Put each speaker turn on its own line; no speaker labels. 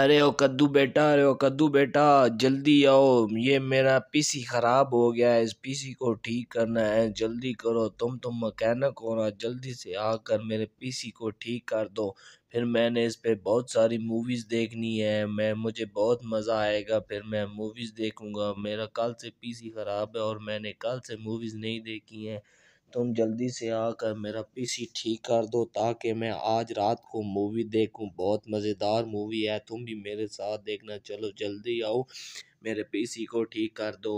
अरे ओ कद्दू बेटा अरे ओ कद्दू बेटा जल्दी आओ ये मेरा पीसी ख़राब हो गया है इस पीसी को ठीक करना है जल्दी करो तुम तो मकैनिक हो ना जल्दी से आकर मेरे पीसी को ठीक कर दो फिर मैंने इस पर बहुत सारी मूवीज़ देखनी है मैं मुझे बहुत मज़ा आएगा फिर मैं मूवीज़ देखूँगा मेरा कल से पीसी ख़राब है और मैंने कल से मूवीज़ नहीं देखी हैं तुम जल्दी से आकर मेरा पी सी ठीक कर दो ताकि मैं आज रात को मूवी देखूं बहुत मज़ेदार मूवी है तुम भी मेरे साथ देखना चलो जल्दी आओ मेरे पी सी को ठीक कर दो